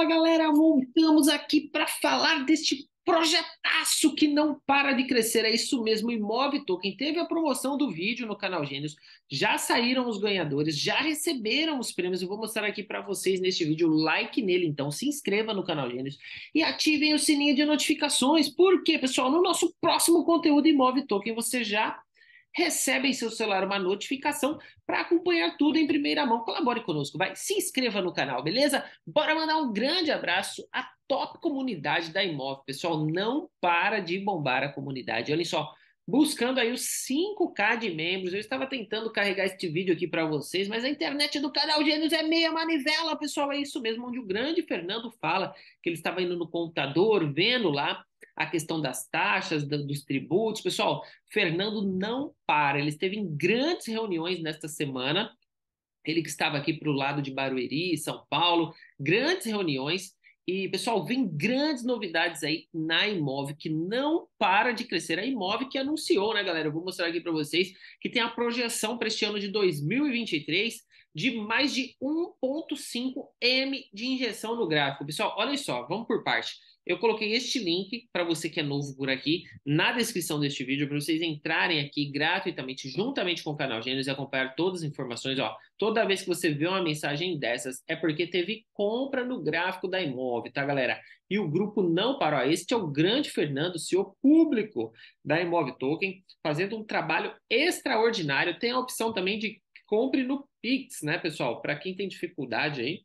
Fala galera, voltamos aqui para falar deste projetaço que não para de crescer. É isso mesmo, Imóveis Token teve a promoção do vídeo no canal Gênios. Já saíram os ganhadores, já receberam os prêmios. Eu vou mostrar aqui para vocês neste vídeo. Like nele, então se inscreva no canal Gênios e ativem o sininho de notificações. Porque, pessoal, no nosso próximo conteúdo Imóveis Token você já recebem seu celular uma notificação para acompanhar tudo em primeira mão. Colabore conosco, vai, se inscreva no canal, beleza? Bora mandar um grande abraço à top comunidade da Imóvel, pessoal. Não para de bombar a comunidade. Olha só, buscando aí os 5k de membros. Eu estava tentando carregar este vídeo aqui para vocês, mas a internet do canal Gênios é meia manivela, pessoal. É isso mesmo, onde o grande Fernando fala que ele estava indo no computador, vendo lá a questão das taxas, do, dos tributos. Pessoal, Fernando não para, ele esteve em grandes reuniões nesta semana, ele que estava aqui para o lado de Barueri, São Paulo, grandes reuniões. E, pessoal, vem grandes novidades aí na Imóvel que não para de crescer. A Imóvel que anunciou, né, galera? Eu vou mostrar aqui para vocês que tem a projeção para este ano de 2023 de mais de 1,5 M de injeção no gráfico. Pessoal, olha só, vamos por parte. Eu coloquei este link para você que é novo por aqui na descrição deste vídeo para vocês entrarem aqui gratuitamente, juntamente com o canal Gênesis e acompanhar todas as informações. Ó, toda vez que você vê uma mensagem dessas é porque teve compra no gráfico da imóvel, tá, galera? E o grupo não parou. Este é o grande Fernando, seu público da Imóvel Token, fazendo um trabalho extraordinário. Tem a opção também de compre no Pix, né, pessoal? Para quem tem dificuldade aí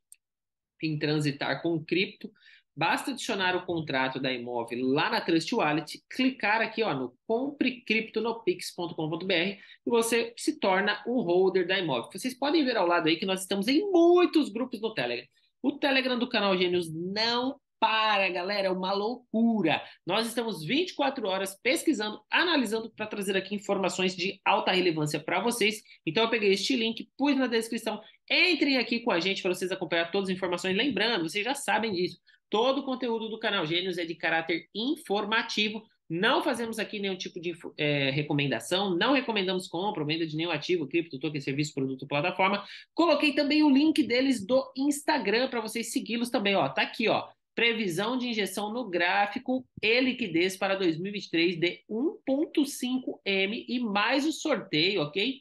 em transitar com cripto, Basta adicionar o contrato da imóvel lá na Trust Wallet, clicar aqui ó, no compre e você se torna um holder da imóvel. Vocês podem ver ao lado aí que nós estamos em muitos grupos no Telegram. O Telegram do canal Gênios não para, galera, é uma loucura. Nós estamos 24 horas pesquisando, analisando para trazer aqui informações de alta relevância para vocês. Então eu peguei este link, pus na descrição. Entrem aqui com a gente para vocês acompanhar todas as informações. Lembrando, vocês já sabem disso. Todo o conteúdo do canal Gênios é de caráter informativo. Não fazemos aqui nenhum tipo de é, recomendação, não recomendamos compra venda de nenhum ativo, cripto, token, serviço, produto, plataforma. Coloquei também o link deles do Instagram para vocês segui-los também, ó. Tá aqui, ó. Previsão de injeção no gráfico e liquidez para 2023 de 1.5M e mais o sorteio, ok?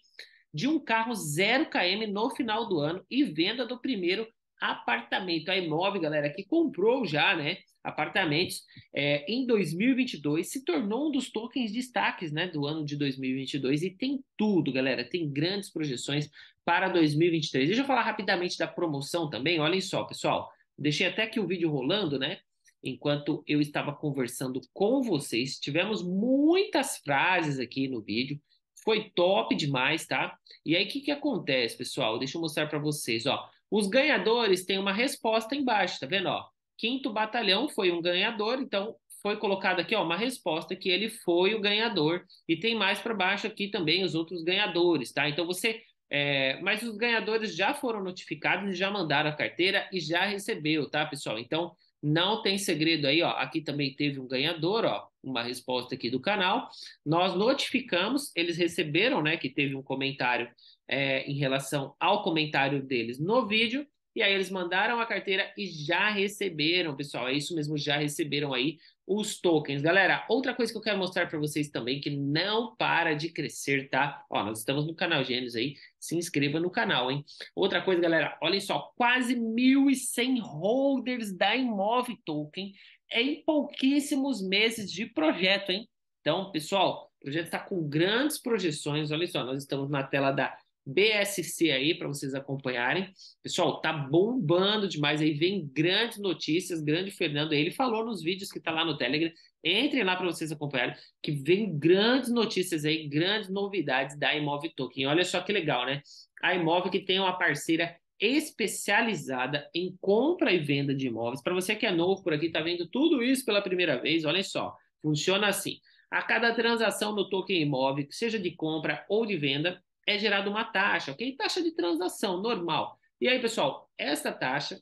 De um carro 0km no final do ano e venda do primeiro apartamento, a imóvel, galera, que comprou já, né? Apartamentos é, em 2022 se tornou um dos tokens destaques, né? Do ano de 2022 e tem tudo, galera. Tem grandes projeções para 2023. Deixa eu falar rapidamente da promoção também. Olhem só, pessoal. Deixei até aqui o vídeo rolando, né? Enquanto eu estava conversando com vocês, tivemos muitas frases aqui no vídeo. Foi top demais, tá? E aí, o que, que acontece, pessoal? Deixa eu mostrar para vocês, ó. Os ganhadores têm uma resposta embaixo, tá vendo? Ó, quinto batalhão foi um ganhador, então foi colocado aqui ó, uma resposta que ele foi o ganhador. E tem mais para baixo aqui também os outros ganhadores, tá? Então você. É... mas os ganhadores já foram notificados, já mandaram a carteira e já recebeu, tá, pessoal? Então não tem segredo aí, ó. Aqui também teve um ganhador, ó uma resposta aqui do canal. Nós notificamos, eles receberam, né, que teve um comentário é, em relação ao comentário deles no vídeo. E aí eles mandaram a carteira e já receberam, pessoal. É isso mesmo, já receberam aí os tokens. Galera, outra coisa que eu quero mostrar para vocês também que não para de crescer, tá? Ó, nós estamos no canal Gênesis aí, se inscreva no canal, hein? Outra coisa, galera, olhem só, quase 1.100 holders da Imove Token em pouquíssimos meses de projeto, hein? Então, pessoal, o projeto está com grandes projeções. Olha só, nós estamos na tela da BSC aí para vocês acompanharem. Pessoal, tá bombando demais aí, vem grandes notícias, grande Fernando aí, ele falou nos vídeos que tá lá no Telegram. Entrem lá para vocês acompanharem, que vem grandes notícias aí, grandes novidades da Imóvel Token. Olha só que legal, né? A Imóvel que tem uma parceira especializada em compra e venda de imóveis. Para você que é novo por aqui, tá vendo tudo isso pela primeira vez, olhem só. Funciona assim: a cada transação no token imóvel, seja de compra ou de venda, é gerada uma taxa, ok? Taxa de transação, normal. E aí, pessoal, essa taxa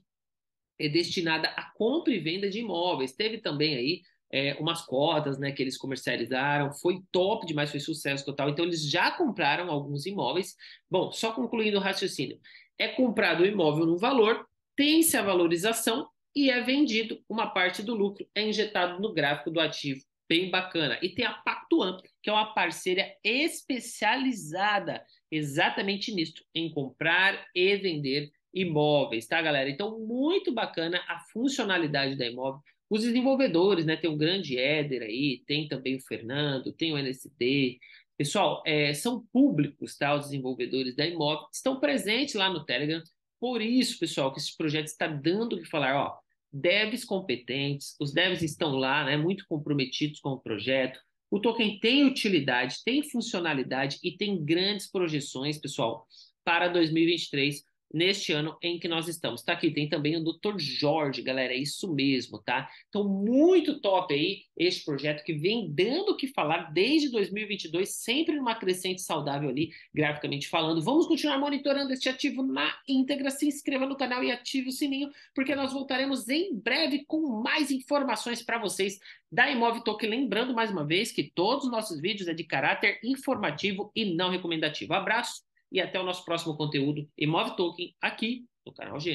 é destinada à compra e venda de imóveis. Teve também aí é, umas cotas né, que eles comercializaram, foi top demais, foi sucesso total. Então, eles já compraram alguns imóveis. Bom, só concluindo o raciocínio: é comprado o imóvel no valor, tem-se a valorização e é vendido, uma parte do lucro é injetado no gráfico do ativo bem bacana. E tem a Pactuan, que é uma parceira especializada exatamente nisso, em comprar e vender imóveis, tá, galera? Então, muito bacana a funcionalidade da imóvel. Os desenvolvedores, né? Tem o grande Éder aí, tem também o Fernando, tem o NSD. Pessoal, é, são públicos, tá? Os desenvolvedores da imóvel estão presentes lá no Telegram. Por isso, pessoal, que esse projeto está dando o que falar, ó devs competentes, os devs estão lá, né, muito comprometidos com o projeto. O token tem utilidade, tem funcionalidade e tem grandes projeções, pessoal, para 2023 neste ano em que nós estamos. Tá aqui, tem também o Dr. Jorge, galera, é isso mesmo, tá? Então, muito top aí este projeto que vem dando o que falar desde 2022, sempre numa crescente saudável ali, graficamente falando. Vamos continuar monitorando este ativo na íntegra, se inscreva no canal e ative o sininho, porque nós voltaremos em breve com mais informações para vocês da Imóvel Token. Lembrando mais uma vez que todos os nossos vídeos é de caráter informativo e não recomendativo. Abraço! e até o nosso próximo conteúdo Imove Token aqui no canal G.